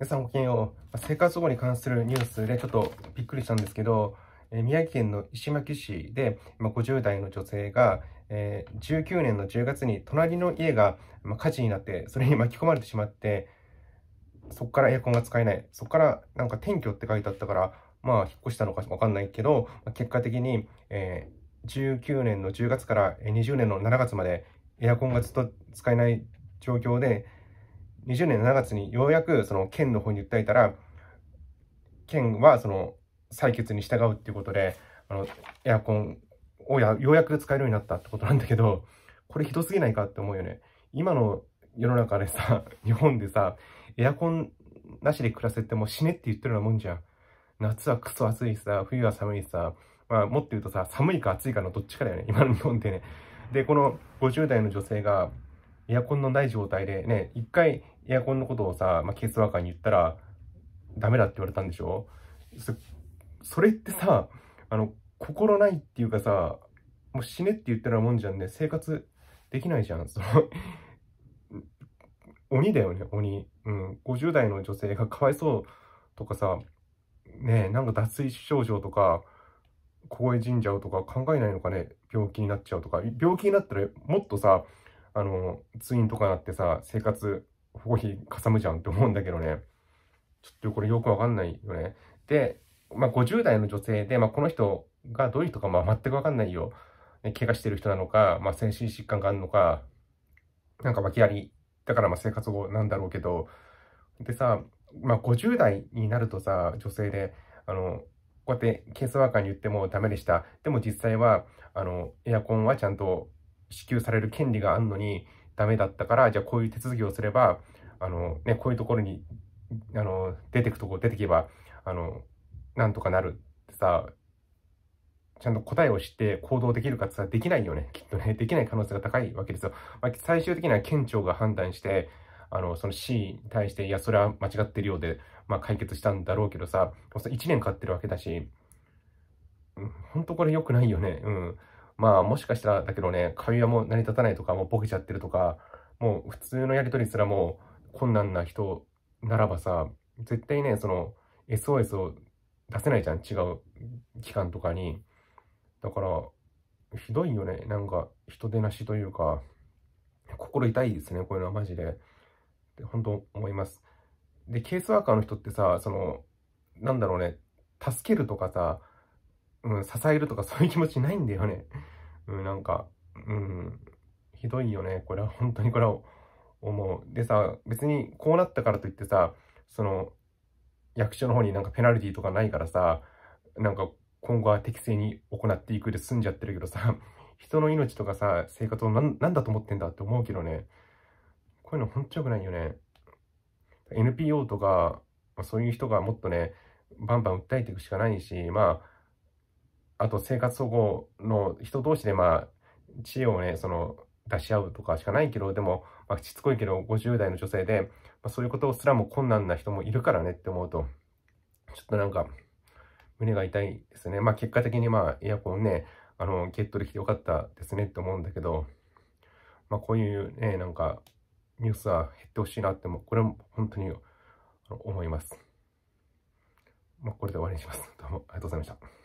皆さんごきげんよう。生活保護に関するニュースでちょっとびっくりしたんですけど、え宮城県の石巻市で、ま50代の女性が、え19年の10月に隣の家が、ま火事になって、それに巻き込まれてしまって、そこからエアコンが使えない。そこからなんか転居って書いてあったから、まあ引っ越したのかわかんないけど、結果的に、え19年の10月から20年の7月までエアコンがずっと使えない状況で、20年7月にようやくその県の方に訴えたら、県はその採決に従うっていうことで、あのエアコンをやようやく使えるようになったってことなんだけど、これひどすぎないかって思うよね。今の世の中でさ、日本でさ、エアコンなしで暮らせても死ねって言ってるようなもんじゃん。夏はクソ暑いしさ、冬は寒いしさ、まあ、もっと言うとさ、寒いか暑いかのどっちかだよね、今の日本でね。で、この50代の女性が、エアコンのない状態でね、一回エアコンのことをさ、まあ、ケースワーカーに言ったら、ダメだって言われたんでしょそそれってさ、あの、心ないっていうかさ、もう死ねって言ったらもんじゃんね、生活できないじゃん。その鬼だよね、鬼。うん。50代の女性がかわいそうとかさ、ねえ、なんか脱水症状とか、凍え死んじゃうとか考えないのかね、病気になっちゃうとか。病気になったらもっとさ、あの、通院とかなってさ、生活保護費かさむじゃんって思うんだけどね。ちょっとこれよくわかんないよね。で、まあ、50代の女性で、まあ、この人がどういう人か、ま全くわかんないよ。ね、怪我してる人なのか、まあ、精神疾患があるのか、なんか訳あり。だから、ま生活後なんだろうけど、でさ、まあ、50代になるとさ、女性で、あの、こうやってケースワーカーに言ってもダメでした。でも実際は、あの、エアコンはちゃんと支給される権利があるのにダメだったから、じゃあこういう手続きをすれば、あの、ね、こういうところに、あの、出てくとこ出てけば、あの、なんとかなるってさ、ちゃんと答えを知って行動できるかってさ、できないよね。きっとね、できない可能性が高いわけですよ。まあ、最終的には県庁が判断して、あの、その C に対して、いや、それは間違ってるようで、まあ、解決したんだろうけどさ、1年かかってるわけだし、うん、これ良くないよね。うん。まあもしかしたらだけどね、会話も成り立たないとか、もうボケちゃってるとか、もう普通のやりとりすらもう困難な人ならばさ、絶対ね、その SOS を出せないじゃん、違う機関とかに。だから、ひどいよね、なんか人手なしというか、心痛いですね、こういうのはマジで。で本当思います。で、ケースワーカーの人ってさ、その、なんだろうね、助けるとかさ、うん、支えるとかそういう気持ちないんだよね。うん、なんか、うん、ひどいよね。これは本当にこれは思う。でさ、別にこうなったからといってさ、その、役所の方になんかペナルティとかないからさ、なんか今後は適正に行っていくで済んじゃってるけどさ、人の命とかさ、生活を何だと思ってんだって思うけどね、こういうの本当良くないよね。NPO とか、そういう人がもっとね、バンバン訴えていくしかないし、まあ、あと生活保護の人同士で、まあ、知恵をね、その、出し合うとかしかないけど、でも、まあ、しつこいけど、50代の女性で、まあ、そういうことすらも困難な人もいるからねって思うと、ちょっとなんか、胸が痛いですね。まあ、結果的に、まあ、エアコンね、あの、ゲットできてよかったですねって思うんだけど、まあ、こういうね、なんか、ニュースは減ってほしいなっても、これも本当に思います。まあ、これで終わりにします。どうもありがとうございました。